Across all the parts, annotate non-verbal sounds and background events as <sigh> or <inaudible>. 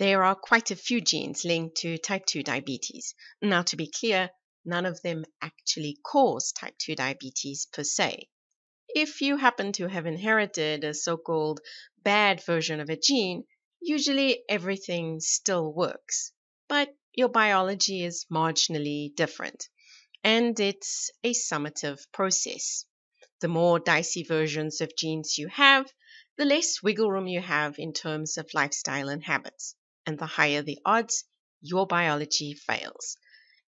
There are quite a few genes linked to type 2 diabetes. Now, to be clear, none of them actually cause type 2 diabetes per se. If you happen to have inherited a so called bad version of a gene, usually everything still works, but your biology is marginally different, and it's a summative process. The more dicey versions of genes you have, the less wiggle room you have in terms of lifestyle and habits and the higher the odds, your biology fails.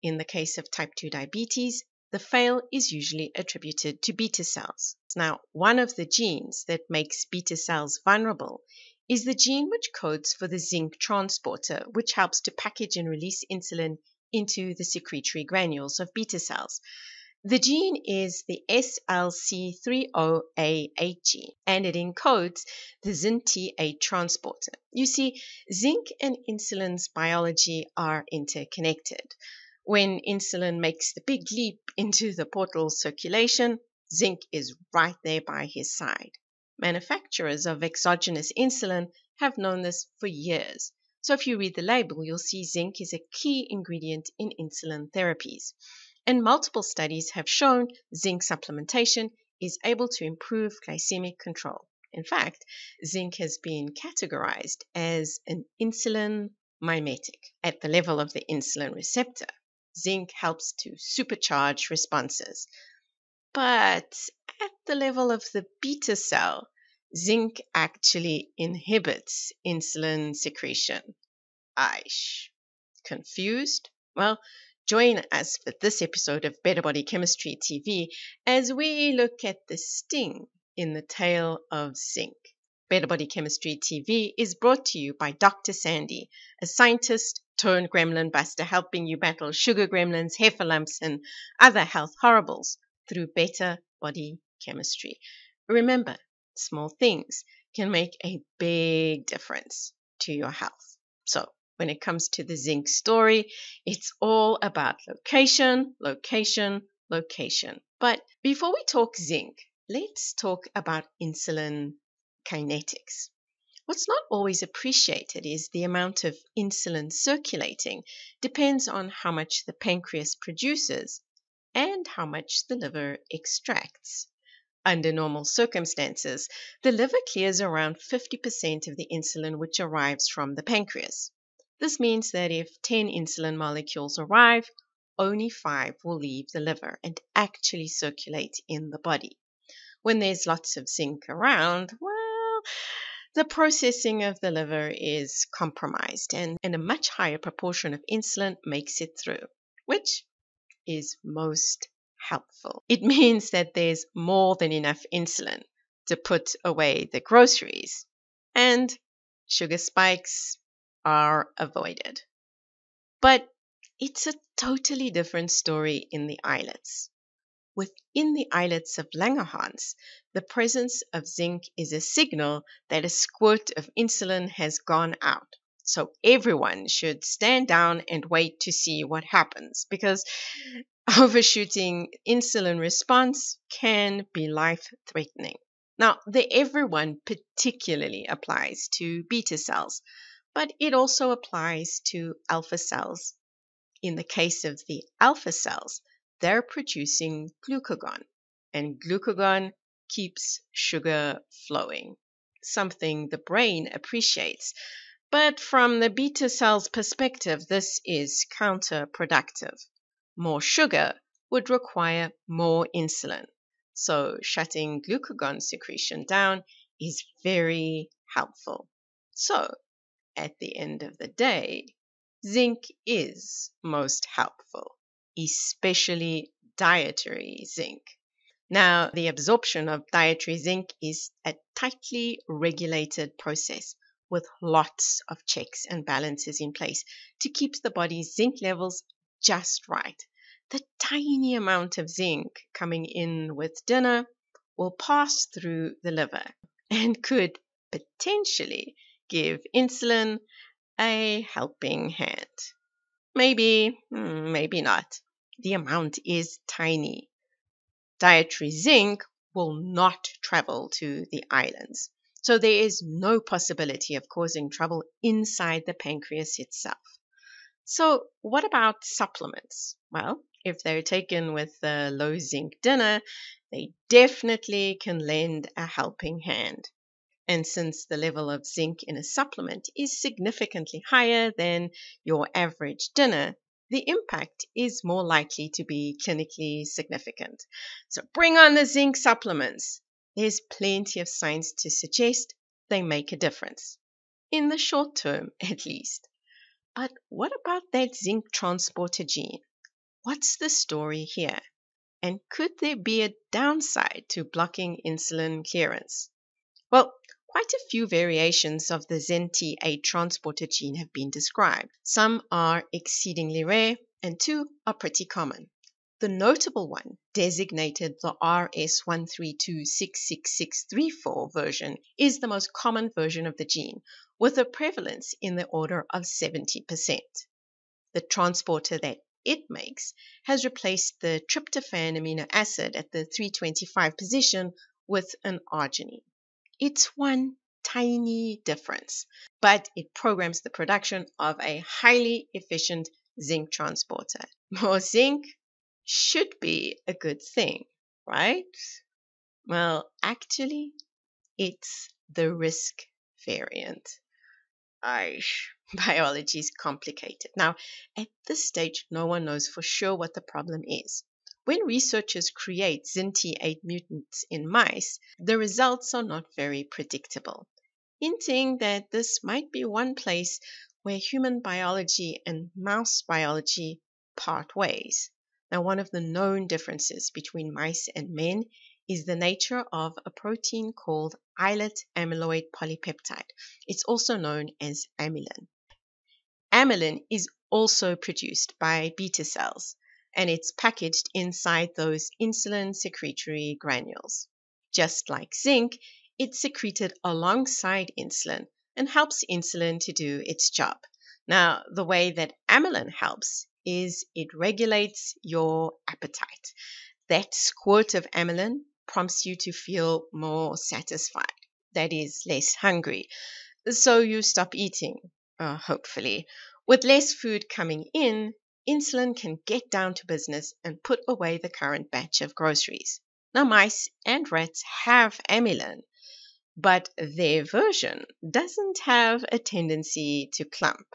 In the case of type 2 diabetes, the fail is usually attributed to beta cells. Now, one of the genes that makes beta cells vulnerable is the gene which codes for the zinc transporter, which helps to package and release insulin into the secretory granules of beta cells. The gene is the SLC30A8 gene and it encodes the T8 transporter. You see, zinc and insulin's biology are interconnected. When insulin makes the big leap into the portal circulation, zinc is right there by his side. Manufacturers of exogenous insulin have known this for years. So if you read the label, you'll see zinc is a key ingredient in insulin therapies and multiple studies have shown zinc supplementation is able to improve glycemic control. In fact, zinc has been categorized as an insulin mimetic at the level of the insulin receptor. Zinc helps to supercharge responses. But at the level of the beta cell, zinc actually inhibits insulin secretion. Aish. Confused? Well, Join us for this episode of Better Body Chemistry TV as we look at the sting in the tail of zinc. Better Body Chemistry TV is brought to you by Dr. Sandy, a scientist turned gremlin buster helping you battle sugar gremlins, heifer lumps, and other health horribles through better body chemistry. Remember, small things can make a big difference to your health. So when it comes to the zinc story. It's all about location, location, location. But before we talk zinc, let's talk about insulin kinetics. What's not always appreciated is the amount of insulin circulating depends on how much the pancreas produces and how much the liver extracts. Under normal circumstances, the liver clears around 50% of the insulin which arrives from the pancreas. This means that if 10 insulin molecules arrive, only 5 will leave the liver and actually circulate in the body. When there's lots of zinc around, well, the processing of the liver is compromised and, and a much higher proportion of insulin makes it through, which is most helpful. It <laughs> means that there's more than enough insulin to put away the groceries and sugar spikes, are avoided. But it's a totally different story in the islets. Within the islets of Langerhans, the presence of zinc is a signal that a squirt of insulin has gone out. So everyone should stand down and wait to see what happens because <laughs> overshooting insulin response can be life threatening. Now, the everyone particularly applies to beta cells, but it also applies to alpha cells. In the case of the alpha cells, they're producing glucagon, and glucagon keeps sugar flowing, something the brain appreciates. But from the beta cell's perspective, this is counterproductive. More sugar would require more insulin. So, shutting glucagon secretion down is very helpful. So, at the end of the day, zinc is most helpful, especially dietary zinc. Now, the absorption of dietary zinc is a tightly regulated process with lots of checks and balances in place to keep the body's zinc levels just right. The tiny amount of zinc coming in with dinner will pass through the liver and could potentially give insulin a helping hand. Maybe, hmm, maybe not. The amount is tiny. Dietary zinc will not travel to the islands. So there is no possibility of causing trouble inside the pancreas itself. So, what about supplements? Well, if they're taken with a low zinc dinner, they definitely can lend a helping hand. And since the level of zinc in a supplement is significantly higher than your average dinner, the impact is more likely to be clinically significant. So bring on the zinc supplements. There's plenty of science to suggest they make a difference, in the short term <laughs> at least. But what about that zinc transporter gene? What's the story here? And could there be a downside to blocking insulin clearance? Well, Quite a few variations of the zen 8 transporter gene have been described. Some are exceedingly rare and two are pretty common. The notable one, designated the RS1326664 version, is the most common version of the gene, with a prevalence in the order of 70%. The transporter that it makes has replaced the tryptophan amino acid at the 325 position with an arginine. It's one tiny difference, but it programs the production of a highly efficient zinc transporter. More <laughs> zinc should be a good thing, right? Well, actually, it's the risk variant. Aish, <laughs> biology is complicated. Now, at this stage, no one knows for sure what the problem is. When researchers create zint 8 mutants in mice, the results are not very predictable, hinting that this might be one place where human biology and mouse biology part ways. Now, one of the known differences between mice and men is the nature of a protein called islet amyloid polypeptide. It's also known as amylin. Amylin is also produced by beta cells, and it's packaged inside those insulin secretory granules. Just like zinc, it's secreted alongside insulin and helps insulin to do its job. Now, the way that amylin helps is it regulates your appetite. That squirt of amylin prompts you to feel more satisfied, that is, less hungry. So you stop eating, uh, hopefully. With less food coming in, insulin can get down to business and put away the current batch of groceries. Now, mice and rats have amylin, but their version doesn't have a tendency to clump.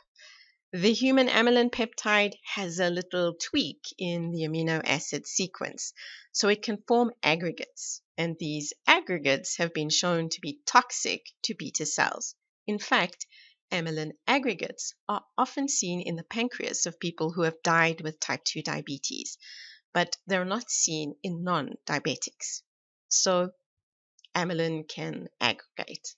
The human amylin peptide has a little tweak in the amino acid sequence, so it can form aggregates, and these aggregates have been shown to be toxic to beta cells. In fact, amylin aggregates are often seen in the pancreas of people who have died with type 2 diabetes, but they're not seen in non-diabetics. So amylin can aggregate.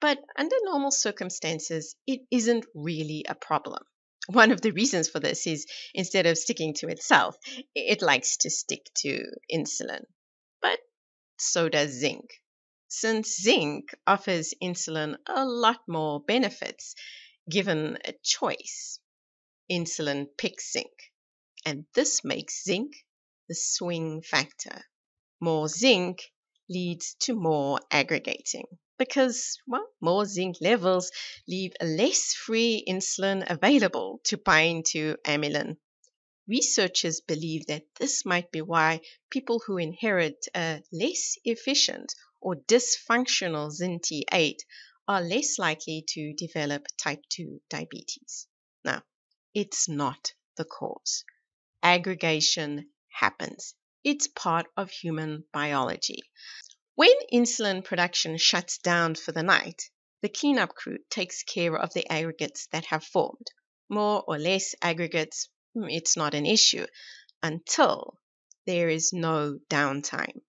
But under normal circumstances, it isn't really a problem. One of the reasons for this is instead of sticking to itself, it likes to stick to insulin. But so does zinc since zinc offers insulin a lot more benefits given a choice. Insulin picks zinc, and this makes zinc the swing factor. More zinc leads to more aggregating because well, more zinc levels leave less free insulin available to bind to amylin. Researchers believe that this might be why people who inherit a less efficient or dysfunctional ZINT8 are less likely to develop type 2 diabetes. Now, it's not the cause. Aggregation happens. It's part of human biology. When insulin production shuts down for the night, the cleanup crew takes care of the aggregates that have formed. More or less aggregates, hmm, it's not an issue until there is no downtime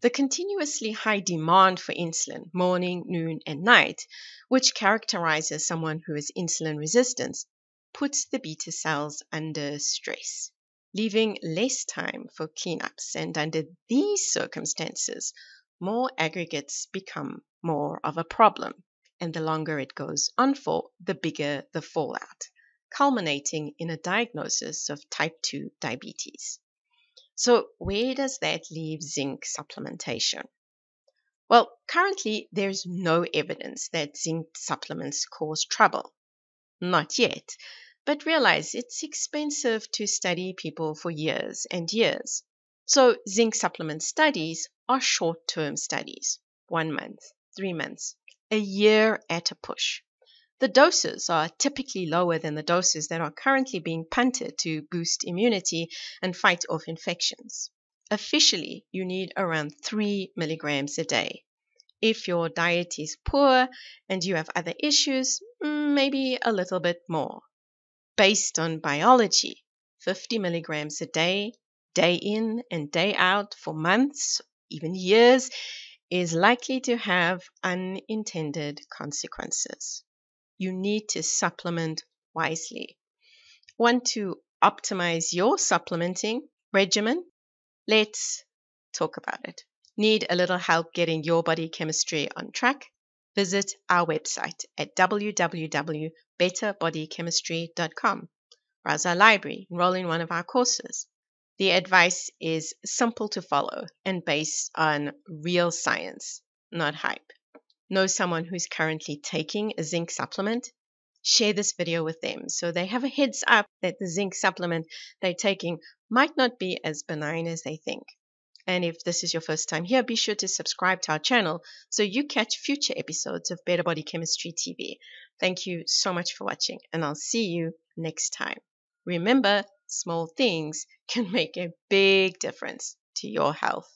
the continuously high demand for insulin morning, noon, and night, which characterizes someone who is insulin resistant, puts the beta cells under stress, leaving less time for cleanups. And under these circumstances, more aggregates become more of a problem. And the longer it goes on for, the bigger the fallout, culminating in a diagnosis of type 2 diabetes. So, where does that leave zinc supplementation? Well, currently there's no evidence that zinc supplements cause trouble. Not yet. But realize it's expensive to study people for years and years. So, zinc supplement studies are short term studies one month, three months, a year at a push the doses are typically lower than the doses that are currently being punted to boost immunity and fight off infections. Officially, you need around 3 milligrams a day. If your diet is poor and you have other issues, maybe a little bit more. Based on biology, 50 milligrams a day, day in and day out for months, even years, is likely to have unintended consequences you need to supplement wisely. Want to optimize your supplementing regimen? Let's talk about it. Need a little help getting your body chemistry on track? Visit our website at www.betterbodychemistry.com. Browse our library, enroll in one of our courses. The advice is simple to follow and based on real science, not hype know someone who's currently taking a zinc supplement, share this video with them so they have a heads up that the zinc supplement they're taking might not be as benign as they think. And if this is your first time here, be sure to subscribe to our channel so you catch future episodes of Better Body Chemistry TV. Thank you so much for watching, and I'll see you next time. Remember, small things <laughs> can make a big difference to your health.